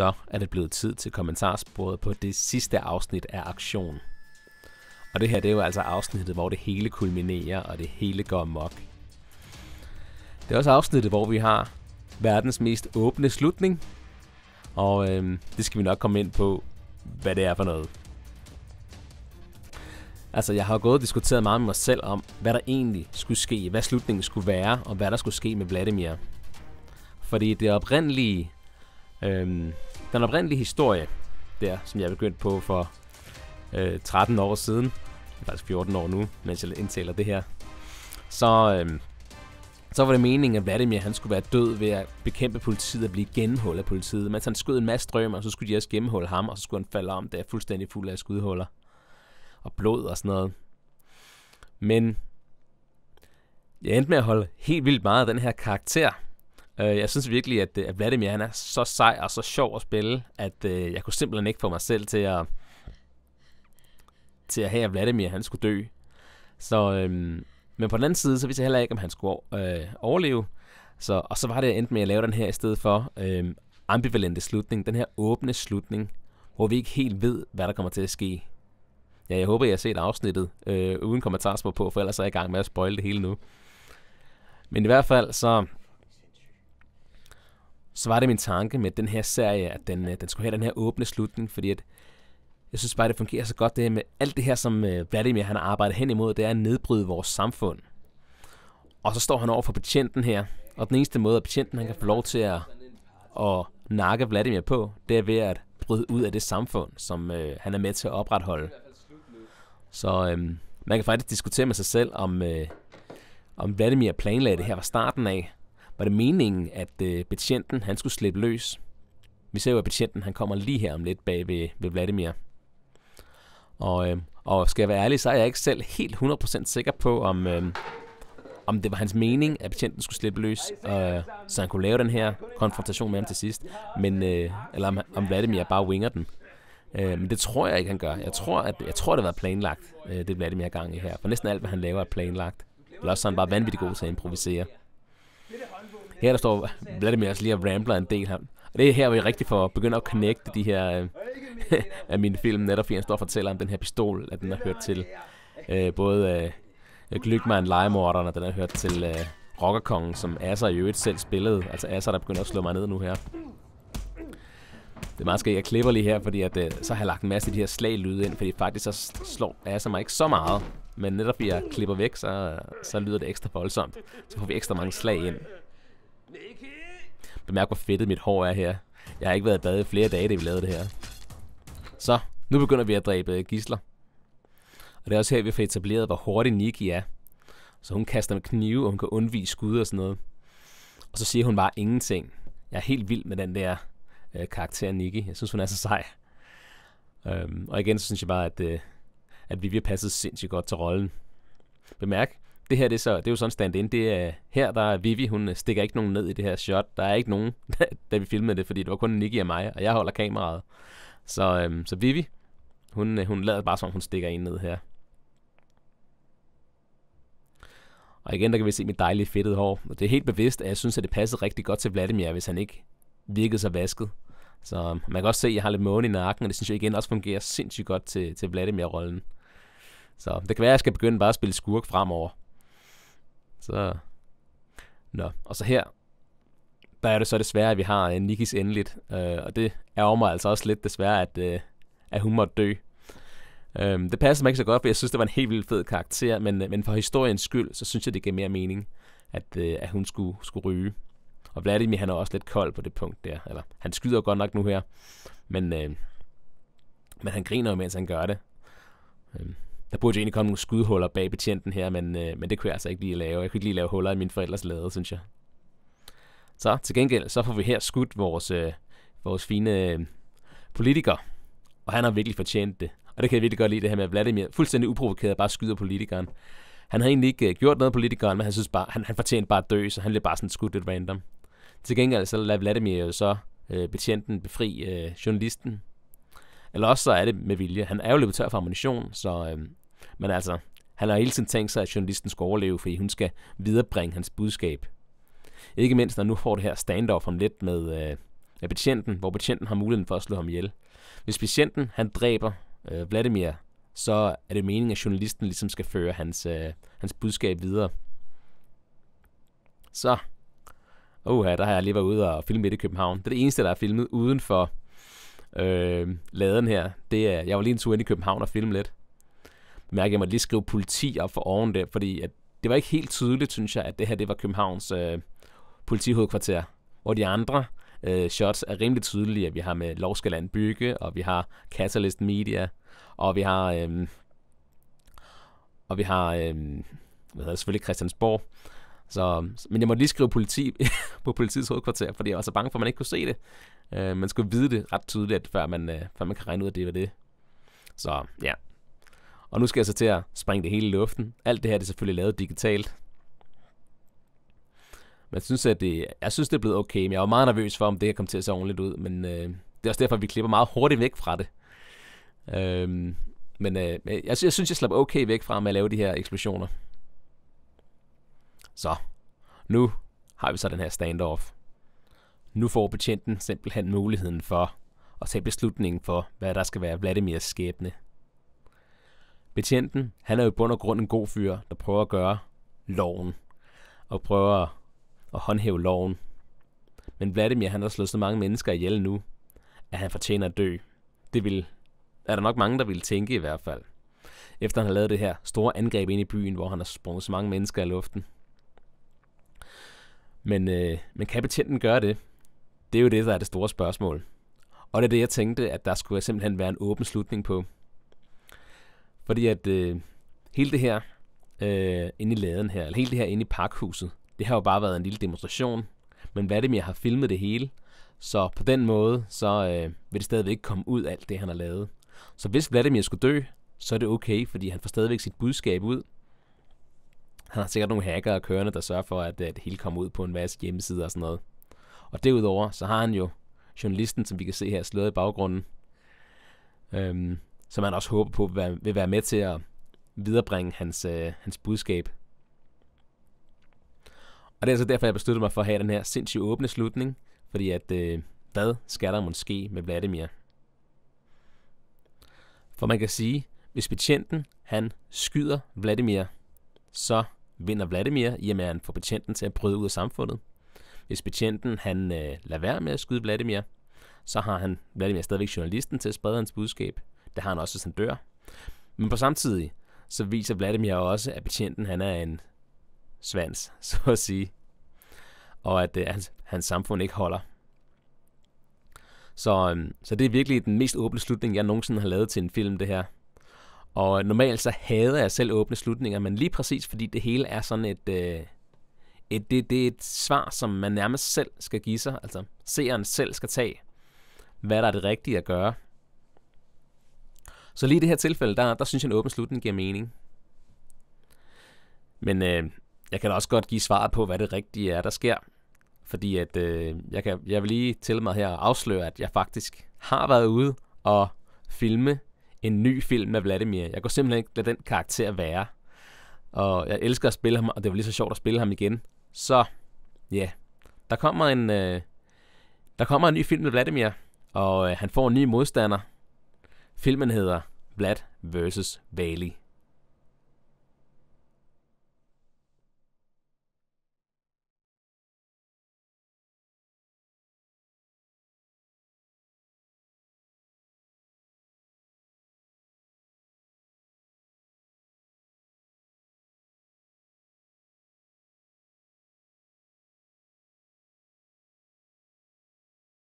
så er det blevet tid til kommentarsporet på det sidste afsnit af Aktion. Og det her det er jo altså afsnittet, hvor det hele kulminerer, og det hele går mok. Det er også afsnittet, hvor vi har verdens mest åbne slutning, og øh, det skal vi nok komme ind på, hvad det er for noget. Altså, jeg har gået og diskuteret meget med mig selv om, hvad der egentlig skulle ske, hvad slutningen skulle være, og hvad der skulle ske med Vladimir. Fordi det oprindelige øhm, den oprindelige historie der, som jeg begyndte på for øh, 13 år siden, faktisk 14 år nu, mens jeg indtaler det her, så, øh, så var det meningen, at Vladimir han skulle være død ved at bekæmpe politiet og blive gennemhullet af politiet. Mens han skød en masse drømmer, og så skulle de også gennemhulle ham, og så skulle han falde om, der fuldstændig fuld af skudhuller og blod og sådan noget. Men jeg endte med at holde helt vildt meget af den her karakter, Øh, jeg synes virkelig, at, at Vladimir han er så sej og så sjov at spille, at øh, jeg kunne simpelthen ikke få mig selv til at, til at have, at Vladimir han skulle dø. Så, øh, men på den anden side, så vidste jeg heller ikke, om han skulle øh, overleve. Så, og så var det, endt med at lave den her i stedet for øh, ambivalente slutning, den her åbne slutning, hvor vi ikke helt ved, hvad der kommer til at ske. Ja, jeg håber, I har set afsnittet, øh, uden kommentarspor på, for ellers er jeg i gang med at spoil det hele nu. Men i hvert fald, så så var det min tanke med den her serie, at den, øh, den skulle have den her åbne slutning, fordi at jeg synes bare, det fungerer så godt, det med alt det her, som øh, Vladimir han har arbejdet hen imod, det er at nedbryde vores samfund. Og så står han over for patienten her, og den eneste måde, at patienten han kan få lov til at, at nakke Vladimir på, det er ved at bryde ud af det samfund, som øh, han er med til at opretholde. Så øh, man kan faktisk diskutere med sig selv, om, øh, om Vladimir planlagde det her fra starten af, var det meningen, at øh, betjenten han skulle slippe løs. Vi ser jo, at betjenten han kommer lige her om lidt bag ved, ved Vladimir. Og, øh, og skal jeg være ærlig, så er jeg ikke selv helt 100% sikker på, om, øh, om det var hans mening, at betjenten skulle slippe løs, øh, så han kunne lave den her konfrontation med ham til sidst. Men, øh, eller om, om Vladimir bare winger den. Øh, men det tror jeg ikke, han gør. Jeg tror, at, jeg tror det var planlagt, øh, det Vladimir gang i her. For næsten alt, hvad han laver, er planlagt. Eller også så er han bare vanvittigt god til at improvisere. Her der står Vladimir også altså lige og rambler en del her. Og det er her, hvor jeg rigtig får begynder at connecte de her øh, af mine film, netop fordi han står og fortæller om den her pistol, at den har hørt til øh, både øh, Glygman, legemorderen, og den har hørt til øh, Rockerkongen, som Asser i øvrigt selv spillede. Altså Asser, der begynder at slå mig ned nu her. Det er meget skægt. Jeg klipper lige her, fordi at, øh, så har jeg lagt en masse af de her slaglyde ind, fordi faktisk så slår Asser mig ikke så meget. Men netop fordi jeg klipper væk, så, så lyder det ekstra voldsomt. Så får vi ekstra mange slag ind. Bemærk, hvor fedtet mit hår er her. Jeg har ikke været i bad i flere dage, da vi lavede det her. Så, nu begynder vi at dræbe gisler. Og det er også her, vi får etableret, hvor hurtig Nikki er. Så hun kaster med knive, og hun kan undvige skud og sådan noget. Og så siger hun bare ingenting. Jeg er helt vild med den der øh, karakter Nikki. Jeg synes, hun er så sej. Øhm, og igen, så synes jeg bare, at øh, at vi har passet sindssygt godt til rollen. Bemærk, det her det er, så, det er jo sådan stand-in. Det er, her der er Vivi, hun øh, stikker ikke nogen ned i det her shot. Der er ikke nogen, da vi filmede det, fordi det var kun Nicky og mig, og jeg holder kameraet. Så, øhm, så Vivi, hun, øh, hun lader bare som hun stikker en ned her. Og igen, der kan vi se mit dejlige fedtede hår. Og det er helt bevidst, at jeg synes, at det passede rigtig godt til Vladimir, hvis han ikke virkede så vasket. Så øhm, man kan også se, at jeg har lidt måne i nakken, og det synes jeg igen også fungerer sindssygt godt til, til Vladimir-rollen. Så det kan være, at jeg skal begynde bare at spille skurk fremover. Så... Nå, og så her, der er det så desværre, at vi har en øh, Nikis endeligt, Øh, og det ærger mig altså også lidt desværre, at, øh, at hun måtte dø. Um, det passer mig ikke så godt, for jeg synes, det var en helt vildt fed karakter, men, øh, men for historiens skyld, så synes jeg, det giver mere mening, at, uh, at hun skulle, skulle ryge. Og Vladimir, han er også lidt kold på det punkt der, eller han skyder godt nok nu her, men, uh, men han griner jo, mens han gør det. Um, der burde jo egentlig komme nogle skudhuller bag betjenten her, men, øh, men det kunne jeg altså ikke lige lave. Jeg kunne ikke lige lave huller i mine forældres lade, synes jeg. Så til gengæld, så får vi her skudt vores, øh, vores fine øh, politiker. Og han har virkelig fortjent det. Og det kan jeg virkelig godt lide, det her med Vladimir. Fuldstændig uprovokeret, bare skyder politikeren. Han havde egentlig ikke øh, gjort noget politikeren, men han synes bare, han, han fortjente bare at dø, så han blev bare sådan skudt lidt random. Til gengæld så lader Vladimir jo så øh, betjenten befri øh, journalisten. Eller også så er det med vilje. Han er jo løbet tør for ammunition, så øh, men altså, han har hele tiden tænkt sig, at journalisten skal overleve, fordi hun skal viderebringe hans budskab. Ikke mindst, når nu får det her standoff om lidt med, øh, med patienten, hvor patienten har muligheden for at slå ham ihjel. Hvis patienten han dræber øh, Vladimir, så er det meningen, at journalisten ligesom skal føre hans, øh, hans budskab videre. Så, Uh, der har jeg lige været ude og filme lidt i København. Det er det eneste, der er filmet uden for øh, laden her. Det er, jeg var lige en tur ind i København og filme lidt mærke, at jeg måtte lige skrive politi op for oven der, fordi at det var ikke helt tydeligt, synes jeg, at det her det var Københavns øh, politihovedkvarter, hvor de andre øh, shots er rimelig tydelige, at vi har med Lovskaland Bygge, og vi har Catalyst Media, og vi har... Øh, og vi har, øh, hvad hedder det, selvfølgelig Christiansborg. Så, men jeg måtte lige skrive politi på politiets hovedkvarter, fordi jeg var så bange for, at man ikke kunne se det. Øh, man skulle vide det ret tydeligt, før man, øh, før man kan regne ud, at det var det. Så ja, og nu skal jeg så til at springe det hele i luften. Alt det her det er selvfølgelig lavet digitalt. Men jeg synes, at det, jeg synes, det er blevet okay, men jeg var meget nervøs for, om det her kom til at se ordentligt ud. Men øh, det er også derfor, at vi klipper meget hurtigt væk fra det. Øhm, øh, men øh, jeg, jeg synes, jeg slapper okay væk fra med at lave de her eksplosioner. Så, nu har vi så den her standoff. Nu får betjenten simpelthen muligheden for at tage beslutningen for, hvad der skal være Vladimirs skæbne. Betjenten, han er jo i bund og grund en god fyr, der prøver at gøre loven. Og prøver at håndhæve loven. Men Vladimir, han har slået så mange mennesker ihjel nu, at han fortjener at dø. Det vil, er der nok mange, der vil tænke i hvert fald. Efter han har lavet det her store angreb ind i byen, hvor han har sprunget så mange mennesker i luften. Men, øh, men kan betjenten gøre det? Det er jo det, der er det store spørgsmål. Og det er det, jeg tænkte, at der skulle simpelthen være en åben slutning på. Fordi at øh, hele det her øh, inde i laden her, eller hele det her inde i parkhuset, det har jo bare været en lille demonstration, men hvad det jeg har filmet det hele, så på den måde, så øh, vil det stadigvæk komme ud alt det, han har lavet. Så hvis Vladimir skulle dø, så er det okay, fordi han får stadigvæk sit budskab ud. Han har sikkert nogle hacker og kørende, der sørger for, at, at det hele kommer ud på en masse hjemmesider og sådan noget. Og derudover, så har han jo journalisten, som vi kan se her, slået i baggrunden. Øhm, som han også håber på vil være med til at viderebringe hans, øh, hans budskab. Og det er altså derfor, jeg besluttede mig for at have den her sindssygt åbne slutning, fordi at, øh, hvad skal der måske med Vladimir? For man kan sige, hvis betjenten han skyder Vladimir, så vinder Vladimir, i og med at han får betjenten til at bryde ud af samfundet. Hvis betjenten han øh, lader være med at skyde Vladimir, så har han Vladimir stadigvæk journalisten til at sprede hans budskab. Det har han også, hvis han dør. Men på samtidig, så viser Vladimir også, at betjenten han er en svans, så at sige. Og at, at øh, hans, hans samfund ikke holder. Så, øhm, så det er virkelig den mest åbne slutning, jeg nogensinde har lavet til en film, det her. Og normalt så hader jeg selv åbne slutninger, men lige præcis fordi det hele er sådan et... Øh, et det, det er et svar, som man nærmest selv skal give sig. Altså, seeren selv skal tage, hvad der er det rigtige at gøre. Så lige i det her tilfælde, der, der synes jeg, en åben slutning giver mening. Men øh, jeg kan da også godt give svaret på, hvad det rigtige er, der sker. Fordi at, øh, jeg, kan, jeg vil lige til mig her afsløre, at jeg faktisk har været ude og filme en ny film med Vladimir. Jeg kunne simpelthen ikke lade den karakter være. Og jeg elsker at spille ham, og det var lige så sjovt at spille ham igen. Så ja, yeah. der kommer en, øh, der kommer en ny film med Vladimir, og øh, han får en ny modstander, Filmen hedder Vlad vs. Bailey.